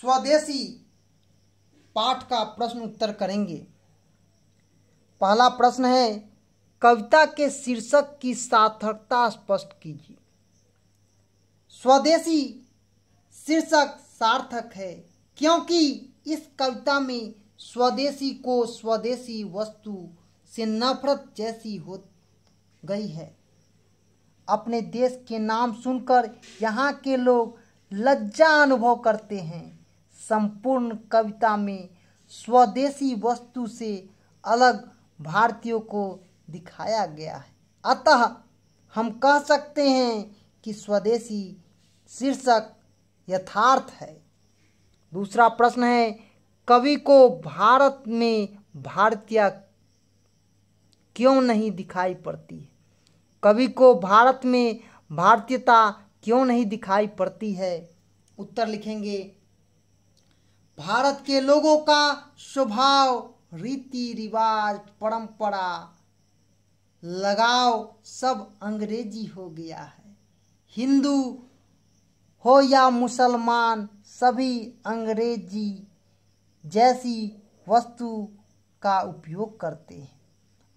स्वदेशी पाठ का प्रश्न उत्तर करेंगे पहला प्रश्न है कविता के शीर्षक की सार्थकता स्पष्ट कीजिए स्वदेशी शीर्षक सार्थक है क्योंकि इस कविता में स्वदेशी को स्वदेशी वस्तु से नफरत जैसी हो गई है अपने देश के नाम सुनकर यहाँ के लोग लज्जा अनुभव करते हैं संपूर्ण कविता में स्वदेशी वस्तु से अलग भारतीयों को दिखाया गया है अतः हम कह सकते हैं कि स्वदेशी शीर्षक यथार्थ है दूसरा प्रश्न है कवि को भारत में भारतीय क्यों नहीं दिखाई पड़ती है कवि को भारत में भारतीयता क्यों नहीं दिखाई पड़ती है उत्तर लिखेंगे भारत के लोगों का स्वभाव रीति रिवाज परंपरा लगाव सब अंग्रेजी हो गया है हिंदू हो या मुसलमान सभी अंग्रेजी जैसी वस्तु का उपयोग करते हैं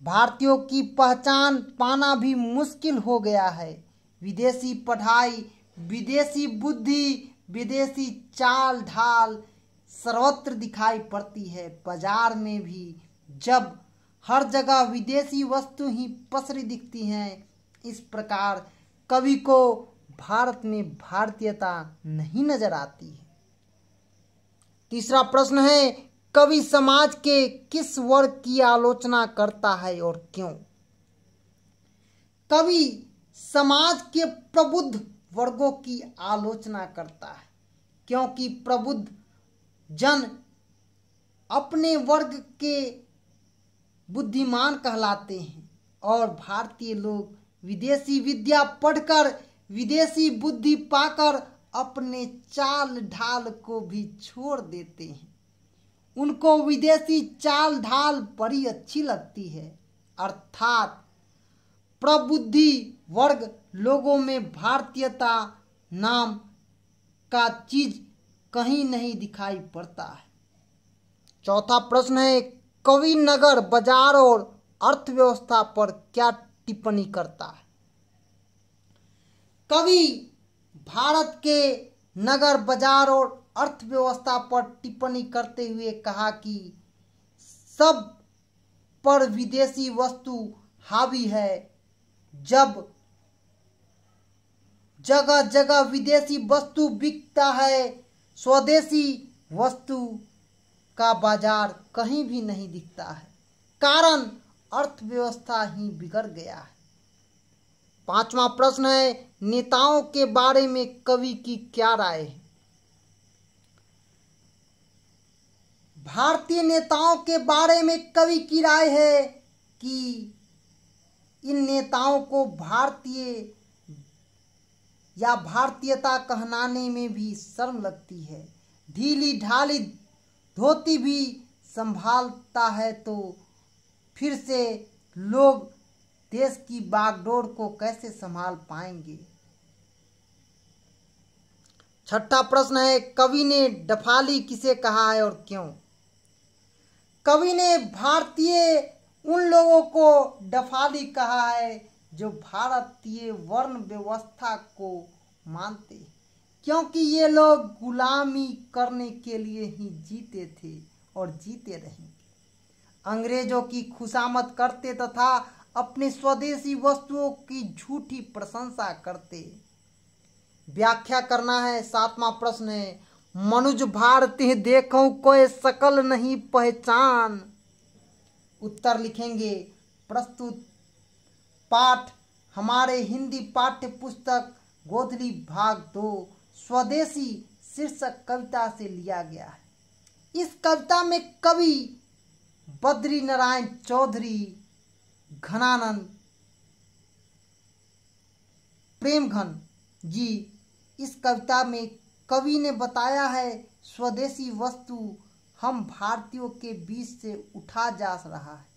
भारतीयों की पहचान पाना भी मुश्किल हो गया है विदेशी पढ़ाई विदेशी बुद्धि विदेशी चाल ढाल सर्वत्र दिखाई पड़ती है बाजार में भी जब हर जगह विदेशी वस्तु ही पसरी दिखती हैं इस प्रकार कवि को भारत में भारतीयता नहीं नजर आती है तीसरा प्रश्न है कवि समाज के किस वर्ग की आलोचना करता है और क्यों कवि समाज के प्रबुद्ध वर्गों की आलोचना करता है क्योंकि प्रबुद्ध जन अपने वर्ग के बुद्धिमान कहलाते हैं और भारतीय लोग विदेशी विद्या पढ़कर विदेशी बुद्धि पाकर अपने चाल ढाल को भी छोड़ देते हैं उनको विदेशी चाल ढाल बड़ी अच्छी लगती है अर्थात प्रबुद्धि वर्ग लोगों में भारतीयता नाम का चीज़ कहीं नहीं दिखाई पड़ता है चौथा प्रश्न है कवि नगर बाजार और अर्थव्यवस्था पर क्या टिप्पणी करता है कवि भारत के नगर बाजार और अर्थव्यवस्था पर टिप्पणी करते हुए कहा कि सब पर विदेशी वस्तु हावी है जब जगह जगह विदेशी वस्तु बिकता है स्वदेशी वस्तु का बाजार कहीं भी नहीं दिखता है कारण अर्थव्यवस्था ही बिगड़ गया है पांचवा प्रश्न है नेताओं के बारे में कवि की क्या राय है भारतीय नेताओं के बारे में कवि की राय है कि इन नेताओं को भारतीय या भारतीयता कहनाने में भी शर्म लगती है ढीली ढाली धोती भी संभालता है तो फिर से लोग देश की बागडोर को कैसे संभाल पाएंगे छठा प्रश्न है कवि ने डफाली किसे कहा है और क्यों कवि ने भारतीय उन लोगों को डफाली कहा है जो भारतीय वर्ण व्यवस्था को मानते क्योंकि ये लोग गुलामी करने के लिए ही जीते थे और जीते रहेंगे अंग्रेजों की खुशामत करते तथा अपने स्वदेशी वस्तुओं की झूठी प्रशंसा करते व्याख्या करना है सातवां प्रश्न है मनुज भारती देखो कोई सकल नहीं पहचान उत्तर लिखेंगे प्रस्तुत पाठ हमारे हिंदी पाठ्य पुस्तक गोधली भाग दो स्वदेशी शीर्षक कविता से लिया गया है इस कविता में कवि बद्री नारायण चौधरी घनानंद प्रेमघन जी इस कविता में कवि ने बताया है स्वदेशी वस्तु हम भारतीयों के बीच से उठा जा रहा है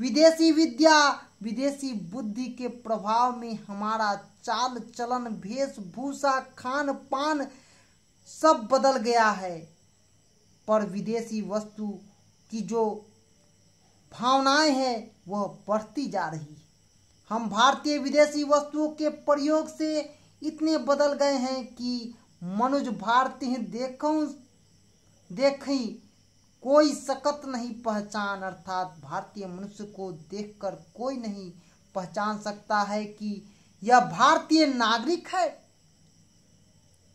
विदेशी विद्या विदेशी बुद्धि के प्रभाव में हमारा चाल चलन वेशभूषा खान पान सब बदल गया है पर विदेशी वस्तु की जो भावनाएं हैं वह बढ़ती जा रही है हम भारतीय विदेशी वस्तुओं के प्रयोग से इतने बदल गए हैं कि मनुज भारतीय देखों देखी कोई सकत नहीं पहचान अर्थात भारतीय मनुष्य को देखकर कोई नहीं पहचान सकता है कि यह भारतीय नागरिक है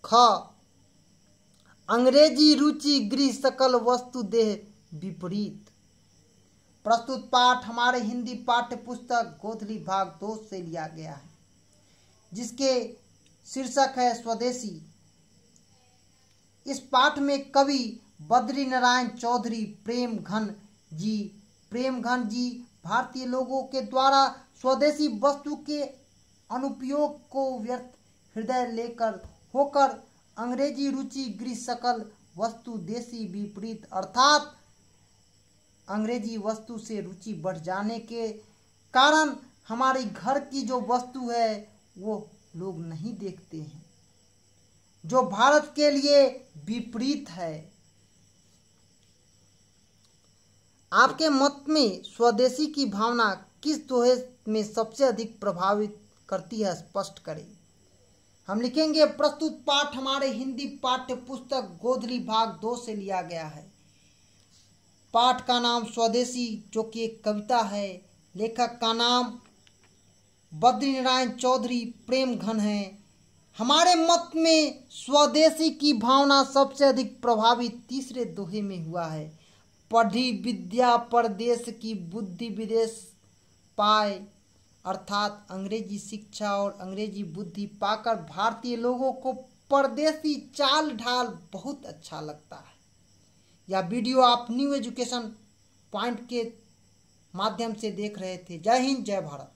ख अंग्रेजी रुचि गृह सकल वस्तु देह विपरीत प्रस्तुत पाठ हमारे हिंदी पाठ्य पुस्तक गोधली भाग दो से लिया गया है जिसके शीर्षक है स्वदेशी इस पाठ में कवि बद्री नारायण चौधरी प्रेम घन जी प्रेम घन जी भारतीय लोगों के द्वारा स्वदेशी वस्तु के अनुपयोग को व्यर्थ हृदय लेकर होकर अंग्रेजी रुचि गृह सकल वस्तु देसी विपरीत अर्थात अंग्रेजी वस्तु से रुचि बढ़ जाने के कारण हमारी घर की जो वस्तु है वो लोग नहीं देखते हैं जो भारत के लिए विपरीत है आपके मत में स्वदेशी की भावना किस दोहे में सबसे अधिक प्रभावित करती है स्पष्ट करें हम लिखेंगे प्रस्तुत पाठ हमारे हिंदी पाठ्य पुस्तक गोधरी भाग दो से लिया गया है पाठ का नाम स्वदेशी जो कि एक कविता है लेखक का नाम बद्री नारायण चौधरी प्रेम घन है हमारे मत में स्वदेशी की भावना सबसे अधिक प्रभावित तीसरे दोहे में हुआ है पढ़ी विद्या परदेश की बुद्धि विदेश पाए अर्थात अंग्रेजी शिक्षा और अंग्रेजी बुद्धि पाकर भारतीय लोगों को परदेशी चाल ढाल बहुत अच्छा लगता है यह वीडियो आप न्यू एजुकेशन पॉइंट के माध्यम से देख रहे थे जय हिंद जय भारत